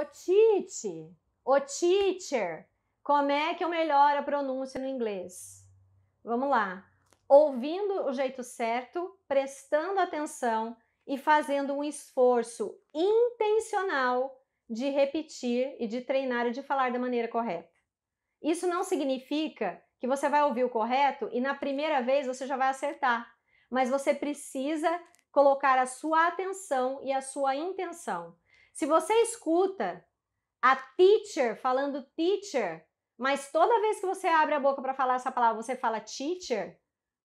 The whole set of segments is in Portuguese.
o Tite, o teacher. Como é que eu melhoro a pronúncia no inglês? Vamos lá. Ouvindo o jeito certo, prestando atenção e fazendo um esforço intencional de repetir e de treinar e de falar da maneira correta. Isso não significa que você vai ouvir o correto e na primeira vez você já vai acertar, mas você precisa colocar a sua atenção e a sua intenção. Se você escuta a teacher falando teacher, mas toda vez que você abre a boca para falar essa palavra, você fala teacher,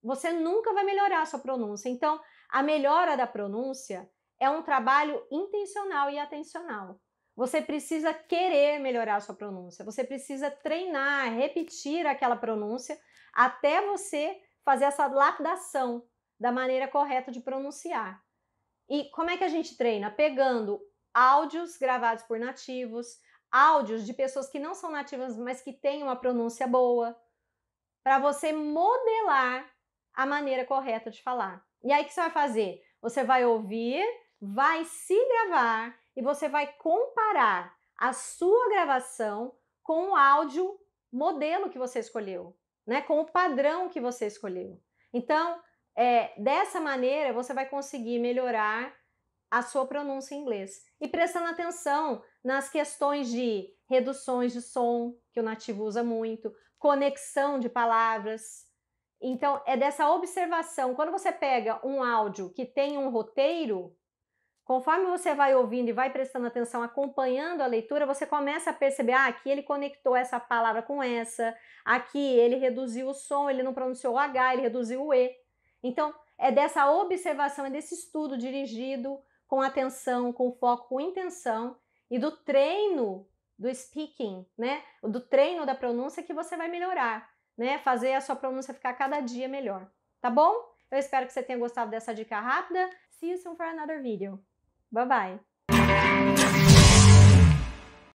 você nunca vai melhorar a sua pronúncia. Então, a melhora da pronúncia é um trabalho intencional e atencional. Você precisa querer melhorar a sua pronúncia, você precisa treinar, repetir aquela pronúncia até você fazer essa lapidação da maneira correta de pronunciar. E como é que a gente treina? Pegando áudios gravados por nativos, áudios de pessoas que não são nativas, mas que têm uma pronúncia boa, para você modelar a maneira correta de falar. E aí o que você vai fazer? Você vai ouvir, vai se gravar e você vai comparar a sua gravação com o áudio modelo que você escolheu, né? Com o padrão que você escolheu. Então, é, dessa maneira, você vai conseguir melhorar a sua pronúncia em inglês. E prestando atenção nas questões de reduções de som, que o nativo usa muito, conexão de palavras. Então, é dessa observação. Quando você pega um áudio que tem um roteiro, conforme você vai ouvindo e vai prestando atenção, acompanhando a leitura, você começa a perceber: ah, aqui ele conectou essa palavra com essa, aqui ele reduziu o som, ele não pronunciou o H, ele reduziu o E. Então, é dessa observação, é desse estudo dirigido com atenção, com foco, com intenção e do treino do speaking, né? Do treino da pronúncia que você vai melhorar, né? Fazer a sua pronúncia ficar cada dia melhor, tá bom? Eu espero que você tenha gostado dessa dica rápida. See you soon for another video. Bye bye.